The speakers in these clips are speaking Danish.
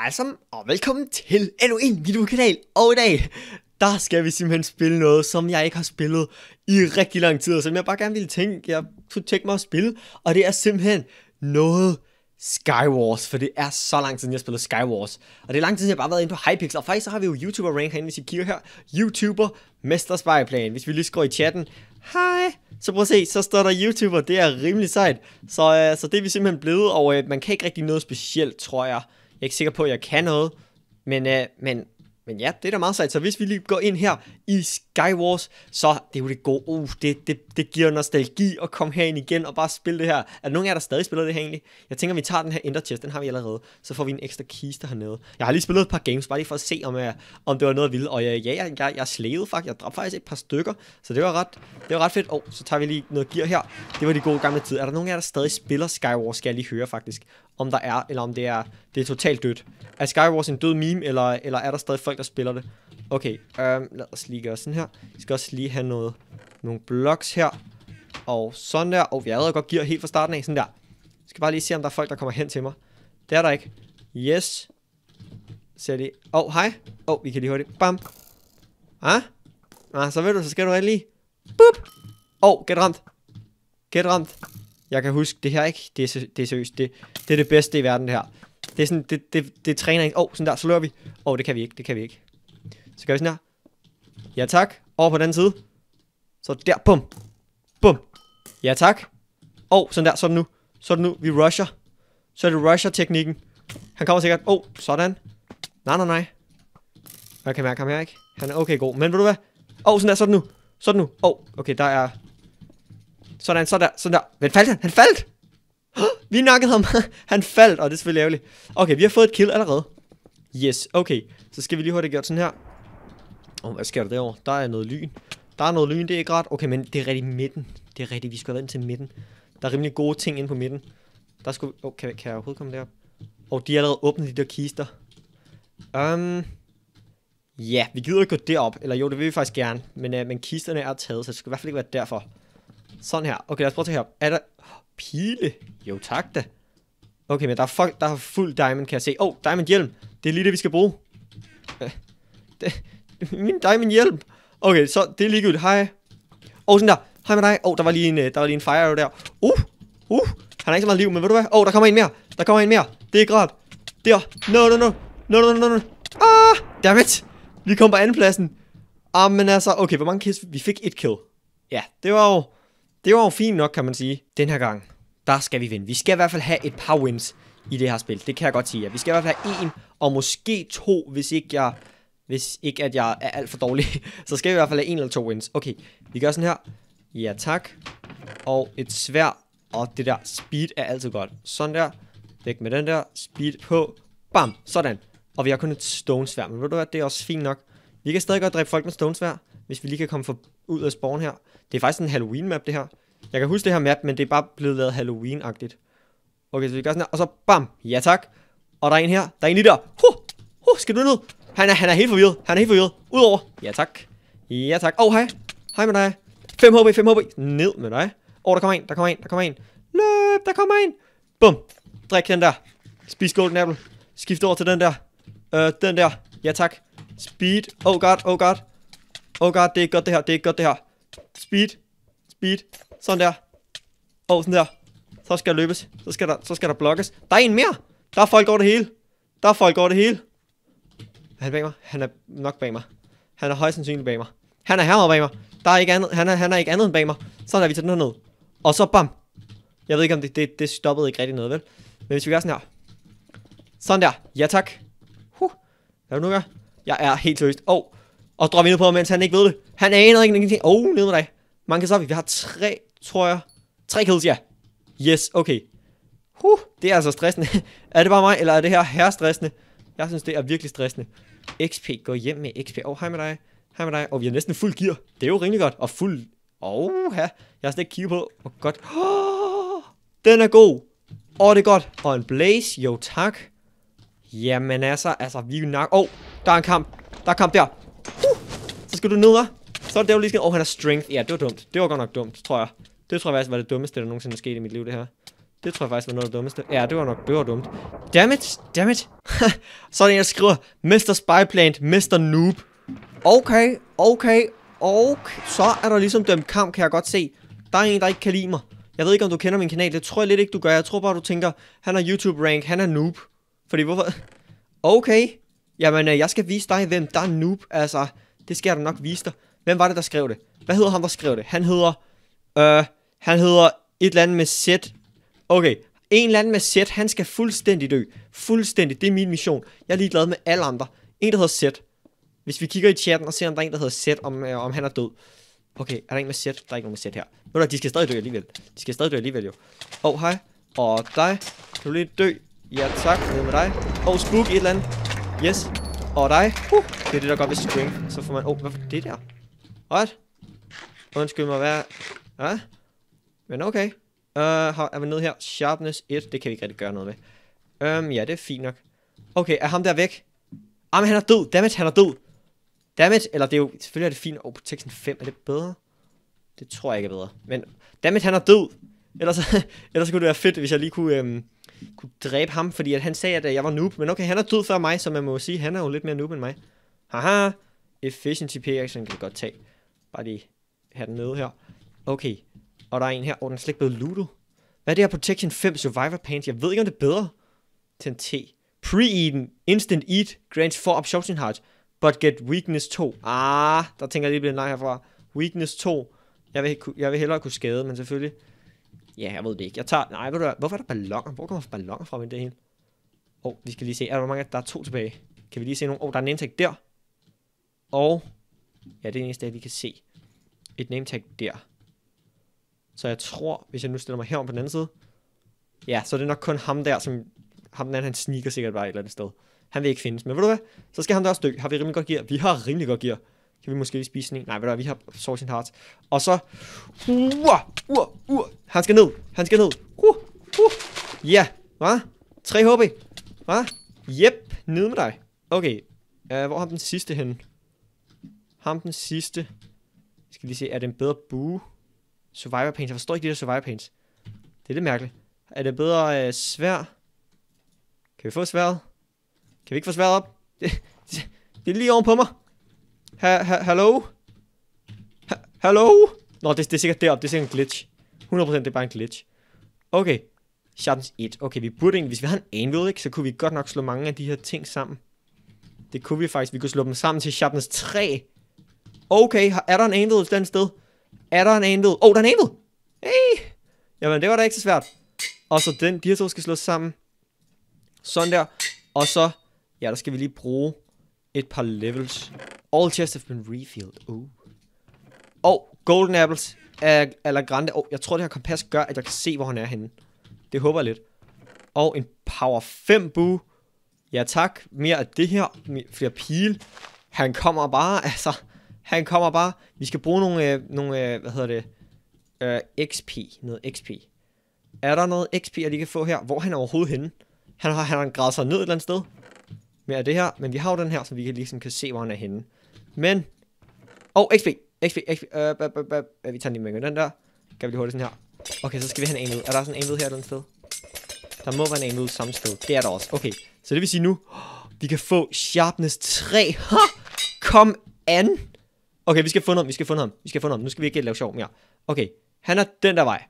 Hej sammen, og velkommen til endnu en videokanal. Og i dag, der skal vi simpelthen spille noget, som jeg ikke har spillet i rigtig lang tid, og som jeg bare gerne ville tænke, jeg kunne tænke mig at spille. Og det er simpelthen noget Skywars, for det er så lang tid siden, jeg spillede Skywars. Og det er lang tid siden, jeg bare har været inde på Hypixel. Og faktisk så har vi jo YouTuber rank herinde, hvis I kigger her. YouTuber Mester Spyplan. Hvis vi lige skriver i chatten, hej, så prøv at se, så står der YouTuber. Det er rimelig sejt. Så, øh, så det er vi simpelthen blevet, og øh, man kan ikke rigtig noget specielt, tror jeg. Jeg er ikke sikker på, at jeg kan noget. Men, øh, men, men ja, det er da meget sejt. Så hvis vi lige går ind her i Skywars, så det er jo det gode. Uh, det, det, det giver nostalgi at komme herind igen og bare spille det her. Er der nogen af jer, der stadig spiller det her egentlig? Jeg tænker, vi tager den her Ender Chest. Den har vi allerede. Så får vi en ekstra kiste hernede. Jeg har lige spillet et par games, bare lige for at se, om, jeg, øh, om det var noget vildt. Og jeg, øh, ja, jeg, jeg, jeg slævede faktisk. Jeg dræbte faktisk et par stykker. Så det var ret, det var ret fedt. Og oh, så tager vi lige noget gear her. Det var de gode gamle tid. Er der nogen af jer, der stadig spiller Skywars, skal jeg lige høre faktisk om der er, eller om det er, det er totalt dødt. Er Skywars en død meme, eller, eller er der stadig folk, der spiller det? Okay, øhm, lad os lige gøre sådan her. Vi skal også lige have noget, nogle blocks her. Og sådan der. Og vi havde godt gear helt fra starten af, sådan der. Jeg skal bare lige se, om der er folk, der kommer hen til mig. Det er der ikke. Yes. Ser lige. Åh, oh, hej. Åh, oh, vi kan lige høre det. Bam. Ah? Ah, så ved du, så skal du lige. Boop. Åh, oh, get ramt. Get ramt. Jeg kan huske, det her ikke, det er, det er seriøst, det, det er det bedste i verden det her. Det er sådan, det, det, det træner ikke. Åh, oh, sådan der, så løber vi. Åh, oh, det kan vi ikke, det kan vi ikke. Så gør vi sådan her. Ja tak, over på den anden side. Så der, bum. Bum. Ja tak. Åh, oh, sådan der, sådan nu. Sådan nu, vi rusher. Så er det rusher-teknikken. Han kommer sikkert, åh, oh, sådan. Nej, nej, nej. Jeg kan mærke ham her, ikke? Han er okay god, men ved du hvad? Åh, oh, sådan der, sådan nu. Sådan nu. Åh, oh, okay, der er sådan, sådan der, sådan der. Men faldt han? Han faldt! Vi nakkede ham. han faldt, og det er selvfølgelig ærgerligt. Okay, vi har fået et kill allerede. Yes, okay. Så skal vi lige hurtigt gøre sådan her. Åh, oh, hvad sker der derovre? Der er noget lyn. Der er noget lyn, det er ikke ret. Okay, men det er rigtig midten. Det er rigtigt, vi skal have ind til midten. Der er rimelig gode ting inde på midten. Der skulle... Oh, kan, kan jeg overhovedet komme derop? Og oh, de er allerede åbnet, de der kister. Um, ja, yeah, vi gider ikke gå derop. Eller jo, det vil vi faktisk gerne. Men, uh, men kisterne er taget, så det skal i hvert fald ikke være derfor. Sådan her. Okay, lad os prøve at tage herop. Er der... Pile? Jo, tak da. Okay, men der er, fuck, der er fuld diamond, kan jeg se. Oh, diamond hjelm. Det er lige det, vi skal bruge. Det, min diamond hjelm. Okay, så det er ligegyldigt. Hej. Oh, sådan der. Hej med dig. Oh, der var lige en, øh, der var lige en fire arrow der. Uh, uh. Han har ikke så meget liv, men ved du hvad? Oh, der kommer en mere. Der kommer en mere. Det er ikke rart. Der. No, no, no. No, no, no, no. Ah, dammit. Vi kom på andenpladsen. Ah, men altså, okay, hvor mange kills? Vi fik et kill. Ja, det var jo... Det var jo fint nok, kan man sige. Den her gang, der skal vi vinde. Vi skal i hvert fald have et par wins i det her spil. Det kan jeg godt sige jer. Vi skal i hvert fald have en, og måske to, hvis ikke jeg... Hvis ikke at jeg er alt for dårlig, så skal vi i hvert fald have en eller to wins. Okay, vi gør sådan her. Ja, tak. Og et svær. Og det der speed er altid godt. Sådan der. Væk med den der. Speed på. Bam. Sådan. Og vi har kun et stone svær. Men ved du hvad, det er også fint nok. Vi kan stadig godt dræbe folk med stone svær hvis vi lige kan komme for, ud af spawn her. Det er faktisk en Halloween-map, det her. Jeg kan huske det her map, men det er bare blevet lavet Halloween-agtigt. Okay, så vi gør sådan her, og så bam, ja tak. Og der er en her, der er en lige der. Huh, huh, skal du ned? Han er, han er helt forvirret, han er helt forvirret. Udover, ja tak. Ja tak. Åh, oh, hej. Hej med dig. 5 HP, 5 HP. Ned med dig. Åh, oh, der kommer en, der kommer en, der kommer en. Løb, der kommer en. Bum. Drik den der. Spis golden apple. Skift over til den der. Øh, uh, den der. Ja tak. Speed. Oh god, oh god. Oh god, det er ikke godt det her, det er ikke godt det her. Speed. Speed. Sådan der. Og oh, sådan der. Så skal der løbes. Så skal der, så skal der blokkes. Der er en mere. Der er folk over det hele. Der er folk over det hele. Han bag mig. Han er nok bag mig. Han er højst sandsynligt bag mig. Han er hermed bag mig. Der er ikke andet, han, er, han er ikke andet end bag mig. Sådan der, vi tager den her ned. Og så bam. Jeg ved ikke om det, det, det stoppede ikke rigtig noget, vel? Men hvis vi gør sådan her. Sådan der. Ja tak. Huh. Hvad vil du nu gøre? Jeg er helt seriøst. Åh, oh, og så vi på ham, mens han ikke ved det. Han aner ikke ingenting. Oh, ned med dig. Mange så vi har tre, tror jeg. Tre kills, ja. Yes, okay. Huh, det er altså stressende. er det bare mig, eller er det her her stressende? Jeg synes, det er virkelig stressende. XP går hjem med XP. Åh, oh, hej med dig. Hej med dig. Og oh, vi er næsten fuld gear. Det er jo rimelig godt. Og fuld... Åh, oh, ja. Jeg har slet ikke kigget på. Åh, oh, godt. Oh, den er god. Åh, oh, det er godt. Og en blaze. Jo, tak. Jamen altså, altså, vi er nok... Åh, oh, der er en kamp. Der er kamp der skal du ned, hva'? Så er det der, lige skal... Åh, oh, han har strength. Ja, det var dumt. Det var godt nok dumt, tror jeg. Det tror jeg faktisk var det dummeste, der nogensinde er sket i mit liv, det her. Det tror jeg faktisk var noget af det dummeste. Ja, det var nok det var dumt. Dammit, dammit. så er det en, jeg skriver, Mr. Spyplant, Mr. Noob. Okay, okay, okay. Så er der ligesom dømt kamp, kan jeg godt se. Der er en, der ikke kan lide mig. Jeg ved ikke, om du kender min kanal. Det tror jeg lidt ikke, du gør. Jeg tror bare, du tænker, han har YouTube-rank, han er noob. Fordi hvorfor? Okay. Jamen, øh, jeg skal vise dig, hvem der er noob. Altså, det skal jeg da nok vise dig. Hvem var det, der skrev det? Hvad hedder ham, der skrev det? Han hedder... Øh, han hedder et eller andet med Z. Okay, en eller anden med Z, han skal fuldstændig dø. Fuldstændig, det er min mission. Jeg er ligeglad med alle andre. En, der hedder Z. Hvis vi kigger i chatten og ser, om der er en, der hedder Z, om, øh, om han er død. Okay, er der en med Z? Der er ikke nogen med sæt her. du, de skal stadig dø alligevel. De skal stadig dø alligevel, jo. Åh, oh, hej. Og dig. Kan du lige dø? Ja, tak. Ned med dig. Åh, oh, spook et eller andet. Yes. Og dig. Uh, det er det, der går ved string. Så får man... Åh, oh, hvad det der? What? Undskyld mig, hvad... Ja? Men okay. Uh, er vi nede her? Sharpness 1. Det kan vi ikke rigtig gøre noget med. Um, øhm, ja, det er fint nok. Okay, er ham der væk? Ah, men han er død. Dammit, han er død. Dammit, eller det er jo... Selvfølgelig er det fint. Åh, oh, protection 5. Er det bedre? Det tror jeg ikke er bedre. Men dammit, han er død. Ellers, ellers kunne det være fedt, hvis jeg lige kunne... Um, kunne dræbe ham, fordi at han sagde, at jeg var noob. Men okay, han er død før mig, så man må sige, at han er jo lidt mere noob end mig. Haha, efficiency pickaxe, kan jeg godt tage. Bare lige have den nede her. Okay, og der er en her. og oh, den er slet ikke blevet looted. Hvad er det her Protection 5 Survivor Pants? Jeg ved ikke, om det er bedre. T. Pre-eaten. Instant eat. Grants 4 absorption heart. But get weakness 2. Ah, der tænker jeg lige blevet nej herfra. Weakness 2. Jeg vil, jeg vil hellere kunne skade, men selvfølgelig Ja, jeg ved det ikke. Jeg tager... Nej, ved du Hvorfor er der balloner? Hvor kommer balloner fra med det hele? Åh, oh, vi skal lige se. Er der hvor mange? Der er to tilbage. Kan vi lige se nogle? Åh, oh, der er en nametag der. Og... Ja, det er det eneste, vi kan se. Et name tag der. Så jeg tror, hvis jeg nu stiller mig herom på den anden side... Ja, så er det nok kun ham der, som... Ham den anden, han sniger sikkert bare et eller andet sted. Han vil ikke findes. Men ved du hvad? Så skal han da også dø. Har vi rimelig godt gear? Vi har rimelig godt gear. Kan vi måske lige spise en? Nej, ved du vi har Sorting Hearts. Og så... Uh, uh, uh. Han skal ned. Han skal ned. Uh, uh. Ja. Yeah. Hvad? 3 HP. Hvad? Jep. Ned med dig. Okay. Uh, hvor har den sidste hen? Ham den sidste. Skal lige se, er det en bedre bue? Survivor Pains. Jeg forstår ikke det der Survivor Pains. Det er lidt mærkeligt. Er det bedre uh, svær? Kan vi få sværet? Kan vi ikke få sværet op? Det, det, det er lige oven på mig. Ha, ha, hallo? Ha, hallo? Nå, det, det er sikkert deroppe. Det er sikkert en glitch. 100% det er bare en glitch. Okay. Shardens 1. Okay, vi burde egentlig, hvis vi har en anvil, ikke, så kunne vi godt nok slå mange af de her ting sammen. Det kunne vi faktisk. Vi kunne slå dem sammen til Shardens 3. Okay, er der en anvil et sted? Er der en anvil? Åh, oh, der er en anvil! Hey! Jamen, det var da ikke så svært. Og så den, de her to skal slås sammen. Sådan der. Og så, ja, der skal vi lige bruge et par levels. All chests have been refilled. Oh. Oh, golden apples af Alagrande. oh, jeg tror, det her kompas gør, at jeg kan se, hvor han er henne. Det håber jeg lidt. Og en power 5 bue. Ja tak, mere af det her, flere pile. Han kommer bare, altså, han kommer bare. Vi skal bruge nogle, øh, nogle øh, hvad hedder det, øh, XP, noget XP. Er der noget XP, jeg lige kan få her? Hvor er han overhovedet henne? Han har, han har gravet sig ned et eller andet sted mere af det her. Men vi har jo den her, så vi kan ligesom kan se, hvor han er henne. Men... åh, oh, XP! XP, XP, øh, øh, øh, øh, vi tager lige med den der. Kan vi lige hurtigt sådan her. Okay, så skal vi have en anvil. Er der sådan en anvil her et eller andet sted? Der må være en anvil samme sted. Det er der også. Okay, så det vil sige nu, vi kan få sharpness 3. Ha! Kom an! Okay, vi skal finde ham, vi skal finde ham, vi skal finde ham. Nu skal vi ikke lave sjov mere. Okay, han er den der vej.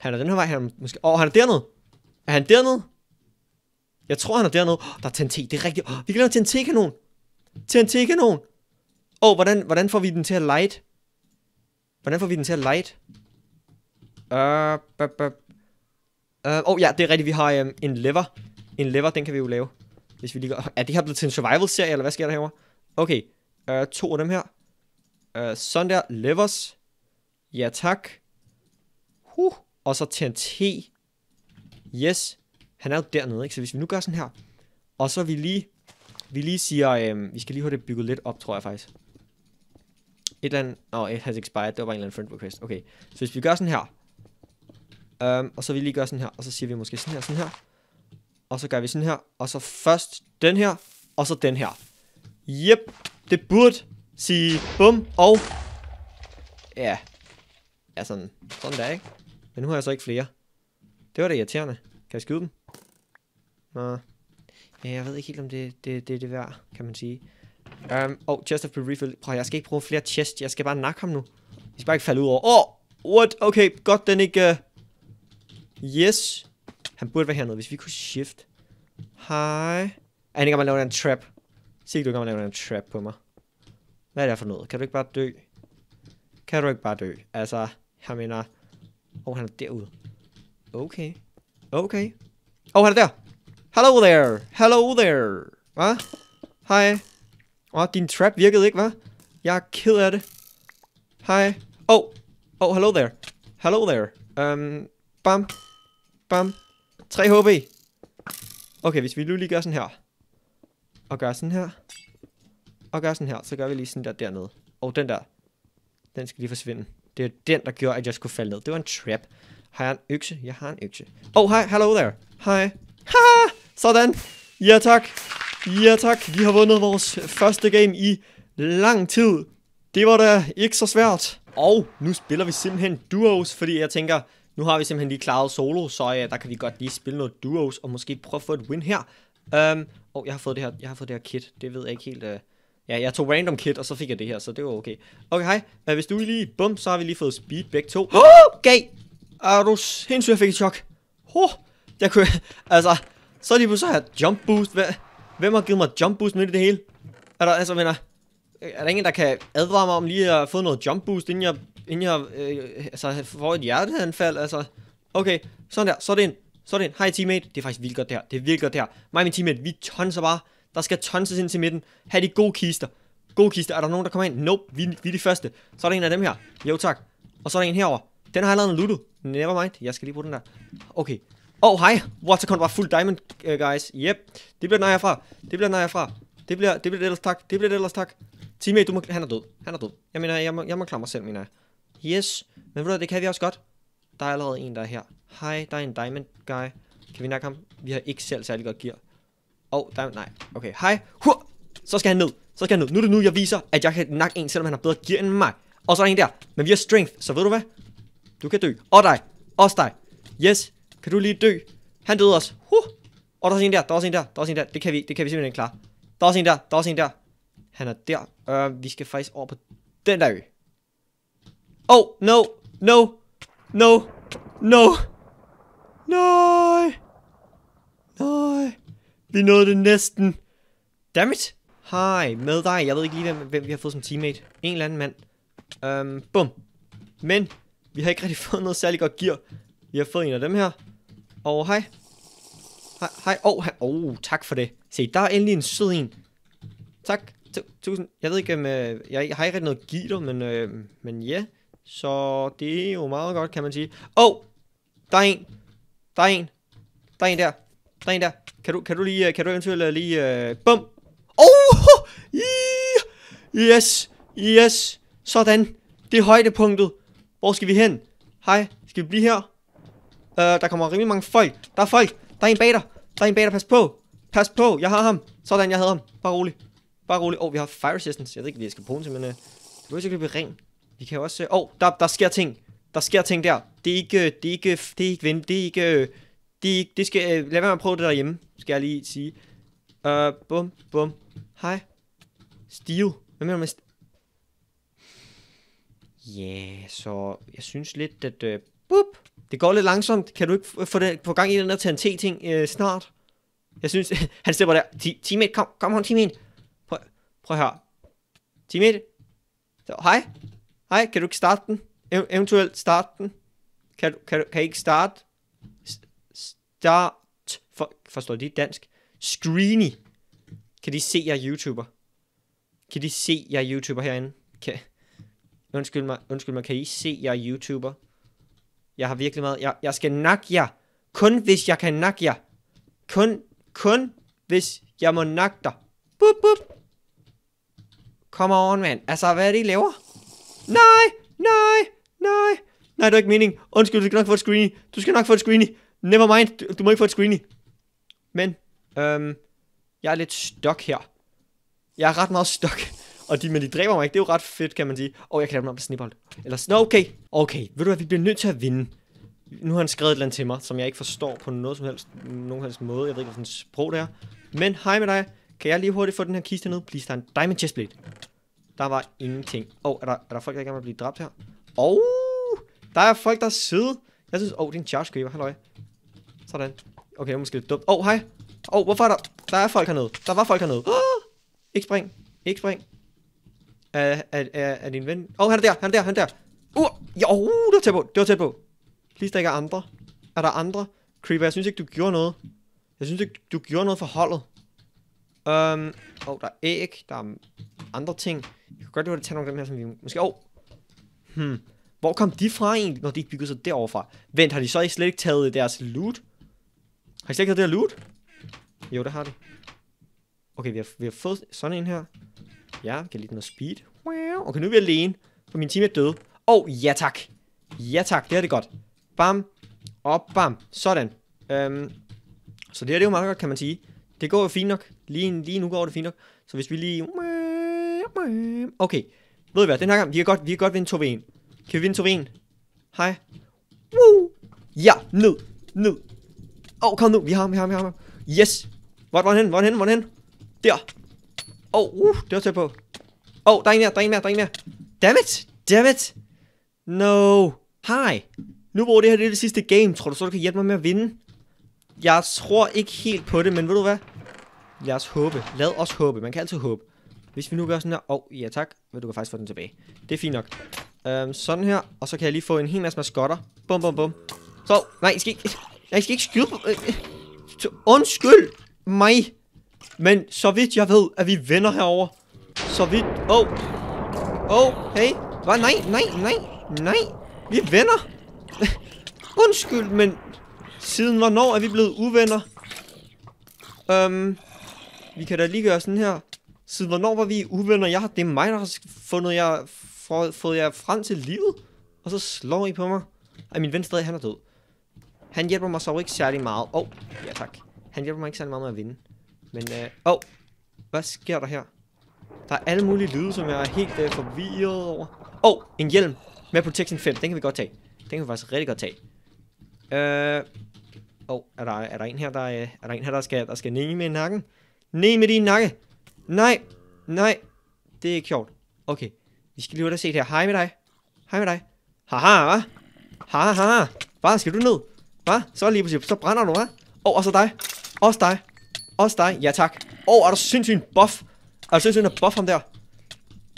Han er den her vej, han er måske... Åh, oh, han er dernede! Er han dernede? Jeg tror, han er dernede. Oh, der er TNT, det er rigtigt. Oh, vi kan lave en TNT-kanon. TNT-kanon. Åh, oh, hvordan, hvordan får vi den til at light? Hvordan får vi den til at light? Øh, øh, åh, uh, uh, oh, ja, det er rigtigt. Vi har um, en lever. En lever, den kan vi jo lave. Hvis vi lige gør... Er det her blevet til en survival-serie, eller hvad sker der herovre? Okay, uh, to af dem her. Uh, sådan der, levers. Ja, tak. Huh. Og så TNT. Yes han er jo dernede, ikke? Så hvis vi nu gør sådan her, og så vi lige, vi lige siger, øh, vi skal lige have det bygget lidt op, tror jeg faktisk. Et eller andet, nå, oh, it has expired, det var bare en eller anden friend request, okay. Så hvis vi gør sådan her, um, og så vi lige gør sådan her, og så siger vi måske sådan her, sådan her, og så gør vi sådan her, og så først den her, og så den her. Jep, det burde sige bum, og ja, ja sådan, sådan der, ikke? Men nu har jeg så ikke flere. Det var det irriterende. Kan jeg skyde dem? Nå. Ja, jeg ved ikke helt, om det er det, det, det værd, kan man sige. Um, oh, chest of refill. Prøv, jeg skal ikke bruge flere chest. Jeg skal bare nakke ham nu. Jeg skal bare ikke falde ud over. Åh, oh, what? Okay, godt den ikke... Uh... Yes. Han burde være hernede, hvis vi kunne shift. Hej. Er han kan man laver en trap. Sig du kan man laver en trap på mig. Hvad er det for noget? Kan du ikke bare dø? Kan du ikke bare dø? Altså, jeg mener... Åh, oh, han er derude. Okay. Okay. Åh, oh, han er der! Hello there! Hello there! Hvad? Hej. Åh, oh, din trap virkede ikke, hvad? Jeg er ked af det. Hej. Oh. Oh, hello there. Hello there. Um, bam. Bam. 3 HP. Okay, hvis vi nu lige gør sådan her. Og gør sådan her. Og gør sådan her. Så gør vi lige sådan der dernede. Og den der. Den skal lige forsvinde. Det er den, der gjorde, at jeg skulle falde ned. Det var en trap. Har jeg en økse? Jeg har en økse. Oh, hej. Hello there. Hej. Haha. Sådan. Ja tak. Ja tak. Vi har vundet vores første game i lang tid. Det var da ikke så svært. Og nu spiller vi simpelthen duos, fordi jeg tænker, nu har vi simpelthen lige klaret solo, så ja, der kan vi godt lige spille noget duos, og måske prøve at få et win her. Um, øhm, og oh, jeg har fået det her, jeg har fået det her kit, det ved jeg ikke helt... Uh... Ja, jeg tog random kit, og så fik jeg det her, så det var okay. Okay, hej. Uh, hvis du lige... Bum, så har vi lige fået speed back to. Oh, okay! Er du sindssygt, jeg fik et chok. Oh, jeg kunne... altså, så er de pludselig her jump boost. Hvem, hvem har givet mig jump boost midt i det hele? Er der, altså, venner, er der ingen, der kan advare mig om lige at få noget jump boost, inden jeg, inden jeg øh, altså, får et hjerteanfald? Altså, okay, sådan der, så er det en, så er det en. Hej teammate, det er faktisk vildt godt der, det er vildt godt der. Mig og min teammate, vi tonser bare. Der skal tonses ind til midten. Ha' de gode kister. Gode kister. Er der nogen, der kommer ind? Nope, vi, vi er de første. Så er der en af dem her. Jo tak. Og så er der en herover. Den har jeg allerede luttet. Never mind. Jeg skal lige bruge den der. Okay, Oh, hej. Watercon var fuld diamond, uh, guys. Yep. Det bliver den herfra. Det bliver den herfra. Det bliver, det bliver det ellers tak. Det bliver det ellers tak. Teammate, du må, han er død. Han er død. Jeg mener, jeg må, jeg må klare mig selv, mener jeg. Yes. Men ved du, det kan vi også godt. Der er allerede en, der er her. Hej, der er en diamond guy. Kan vi nærke ham? Vi har ikke selv særlig godt gear. Åh, oh, der nej. Okay, hej. Huh. Så skal han ned. Så skal han ned. Nu er det nu, jeg viser, at jeg kan nakke en, selvom han har bedre gear end mig. Og så er der en der. Men vi har strength, så ved du hvad? Du kan dø. Og dig. Også dig. Yes, kan du lige dø? Han døde også. Huh. Og der er også en der, der er også en der, der er også en der. Det kan vi, det kan vi simpelthen ikke klare. Der er også en der, der er også en der. Han er der. Uh, vi skal faktisk over på den der ø. Oh, no, no, no, no. Nej. Nej. Vi nåede det næsten. Dammit. Hej, med dig. Jeg ved ikke lige, hvem vi har fået som teammate. En eller anden mand. Øhm, um, bum. Men, vi har ikke rigtig fået noget særligt godt gear. Vi har fået en af dem her. Og hej. Hej, hej. Åh, oh, hej. oh, tak for det. Se, der er endelig en sød en. Tak. Tusind. Jeg ved ikke, om jeg, øh, jeg har ikke rigtig noget gitter, men ja. men, øh, men ja. Så det er jo meget godt, kan man sige. Åh, oh, der er en. Der er en. Der er en der. Der er en der. Kan du, kan du lige, øh, kan du eventuelt øh, lige, øh, bum. Åh, oh, yes, yes. Sådan. Det er højdepunktet. Hvor skal vi hen? Hej, skal vi blive her? Øh, der kommer rimelig mange folk. Der er folk. Der er en bag dig. Der er en bag dig. Pas på. Pas på. Jeg har ham. Sådan, jeg havde ham. Bare rolig. Bare rolig. Åh, oh, vi har fire resistance. Jeg ved ikke, hvad jeg skal bruge til, men Øh, du behøver ikke blive ren. Vi kan også... Øh, åh, oh, der, der sker ting. Der sker ting der. Det er ikke... Øh, det er ikke... Øh, det er ikke Det er ikke... Det, er ikke, det skal... Øh, lad være med at prøve det derhjemme, skal jeg lige sige. Uh, bum, bum. Hej. Steel. Hvad mener du med... Ja, yeah, så jeg synes lidt, at... Uh, boop, det går lidt langsomt. Kan du ikke få, det, få gang i den der TNT-ting øh, snart? Jeg synes, han stepper der. Teammate, kom, kom on, teammate. Prøv, prøv her. Teammate. Så, hej. Hej, kan du ikke starte den? E- eventuelt starte den. Kan du, kan du kan I ikke starte? Start. For, forstår de dansk? Screeny. Kan de se, jeg er YouTuber? Kan de se, jeg er YouTuber herinde? Kan, undskyld mig, undskyld mig, kan I se, jeg er YouTuber? Jeg har virkelig meget. Jeg, jeg skal nakke jer. Kun hvis jeg kan nakke jer. Kun, kun hvis jeg må nakke dig. Bup, bup. Kom on, mand. Altså, hvad er det, I laver? Nej, nej, nej. Nej, det er ikke mening. Undskyld, du skal nok få et screenie. Du skal nok få et screenie. Never mind, du, du må ikke få et screenie. Men, øhm, jeg er lidt stuck her. Jeg er ret meget stuck. Og de, men de dræber mig ikke. Det er jo ret fedt, kan man sige. Og jeg kan lave mig om på snibbold. Eller, nå, okay. Okay, ved du hvad, vi bliver nødt til at vinde. Nu har han skrevet et eller andet til mig, som jeg ikke forstår på noget som helst, nogen helst måde. Jeg ved ikke, hvilken sprog det er. Men hej med dig. Kan jeg lige hurtigt få den her kiste ned? Please, der er en diamond chestplate. Der var ingenting. Åh, oh, er, der, er der folk, der gerne vil blive dræbt her? Åh, oh, der er folk, der er søde. Jeg synes, åh, oh, det er en charge creeper. Halløj. Sådan. Okay, det er måske lidt dumt. Åh, oh, hej. Åh, oh, hvorfor er der... Der er folk hernede. Der var folk hernede. Oh, ikke spring. Ikke spring. Er, er, er, er din ven... Åh, oh, han er der, han er der, han er der. Uh, jo, uh, det var tæt på, det var tæt på. Please, der ikke er andre. Er der andre? Creeper, jeg synes ikke, du gjorde noget. Jeg synes ikke, du gjorde noget for holdet. Øhm, um, åh, oh, der er æg, der er andre ting. Jeg kan godt lide at tage nogle af dem her, som vi måske... Åh, oh. hmm. Hvor kom de fra egentlig, når de ikke byggede sig derovre fra? Vent, har de så ikke slet ikke taget deres loot? Har de slet ikke taget deres loot? Jo, det har de. Okay, vi har, vi har fået sådan en her. Ja, kan lidt noget speed. Okay, nu er vi alene, for min team er død. Og oh, ja tak. Ja tak, det er det godt. Bam. Og bam. Sådan. Øhm. Så det her det er jo meget godt, kan man sige. Det går jo fint nok. Lige, lige nu går det fint nok. Så hvis vi lige... Okay. Ved I hvad, den her gang, vi kan godt, vi kan godt vinde 2v1. Kan vi vinde 2v1? Hej. Woo! Ja, ned, ned. Åh, oh, kom nu, vi har ham, vi har ham, vi har ham. Yes. Hvor er han henne, hvor er han henne, hvor er han henne? Der. Åh, oh, uh, det var tæt på. Åh, oh, der er en mere, der er en mere, der er en mere. damn it. No. Hej. Nu hvor det her det er det sidste game, tror du så, du kan hjælpe mig med at vinde? Jeg tror ikke helt på det, men ved du hvad? Lad os håbe. Lad os håbe. Man kan altid håbe. Hvis vi nu gør sådan her. Åh, oh, ja tak. Men du kan faktisk få den tilbage. Det er fint nok. Øhm, sådan her. Og så kan jeg lige få en hel masse maskotter. Bum, bum, bum. Så, nej, jeg skal ikke... jeg skal ikke skyde på... Øh, øh undskyld mig. Men så vidt jeg ved, at vi venner herover. Så vidt... Åh! Oh. Åh, oh, hey! Hvad? Nej, nej, nej, nej! Vi vender. venner! Undskyld, men... Siden hvornår er vi blevet uvenner? Øhm... Um, vi kan da lige gøre sådan her. Siden hvornår var vi uvenner? Jeg, har, det er mig, der har fundet jeg, for, fået jer frem til livet. Og så slår I på mig. Ej, min ven stadig, han er død. Han hjælper mig så ikke særlig meget. Åh, oh, ja tak. Han hjælper mig ikke særlig meget med at vinde. Men, øh, åh, øh, oh, hvad sker der her? Der er alle mulige lyde, som jeg er helt øh, forvirret over. Åh, oh, en hjelm med Protection 5. Den kan vi godt tage. Den kan vi faktisk rigtig godt tage. Øh, åh, oh, er, der, er der en her, der, øh, er der, en her, der skal, der skal ned med nakken? Ned med din nakke! Nej, nej, det er ikke sjovt. Okay, vi skal lige ud og se det her. Hej med dig. Hej med dig. Haha, hvad? Haha, haha. Hvad, skal du ned? Hvad? Så lige på så brænder du, hva? Åh, oh, og så dig. Også dig. Også dig, ja tak. Åh, oh, er du sindssygt en buff? Er du sindssygt en buff ham der?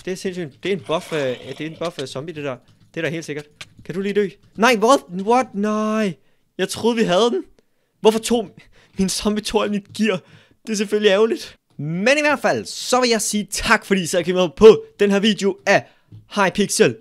Det er sindssygt, det er en buff, uh, det er en buff uh, zombie det der. Det er der helt sikkert. Kan du lige dø? Nej, what? What? Nej. Jeg troede, vi havde den. Hvorfor tog min zombie tog mit gear? Det er selvfølgelig ærgerligt. Men i hvert fald, så vil jeg sige tak, fordi I så kan med på den her video af Hypixel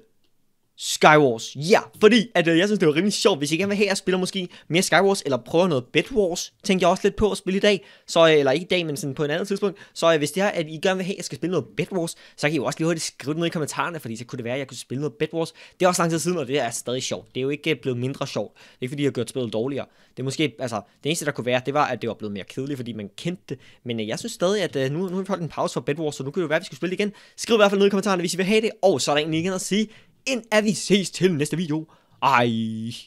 Skywars. Ja, fordi at, øh, jeg synes, det var rimelig sjovt. Hvis I gerne vil have, at jeg spiller måske mere Skywars, eller prøver noget Bedwars, tænker jeg også lidt på at spille i dag, så, øh, eller ikke i dag, men sådan på en anden tidspunkt, så øh, hvis det er, at I gerne vil have, at jeg skal spille noget Bedwars, så kan I jo også lige hurtigt skrive det ned i kommentarerne, fordi så kunne det være, at jeg kunne spille noget Bedwars. Det er også lang tid siden, og det er stadig sjovt. Det er jo ikke øh, blevet mindre sjovt. Det er ikke, fordi jeg har gjort spillet dårligere. Det er måske, altså, det eneste, der kunne være, det var, at det var blevet mere kedeligt, fordi man kendte det. Men øh, jeg synes stadig, at øh, nu, nu har vi holdt en pause for Bedwars, så nu kan det jo være, at vi skal spille det igen. Skriv i hvert fald ned i kommentarerne, hvis I vil have det, og så er der egentlig ikke at sige ind, at vi ses til næste video. Ej.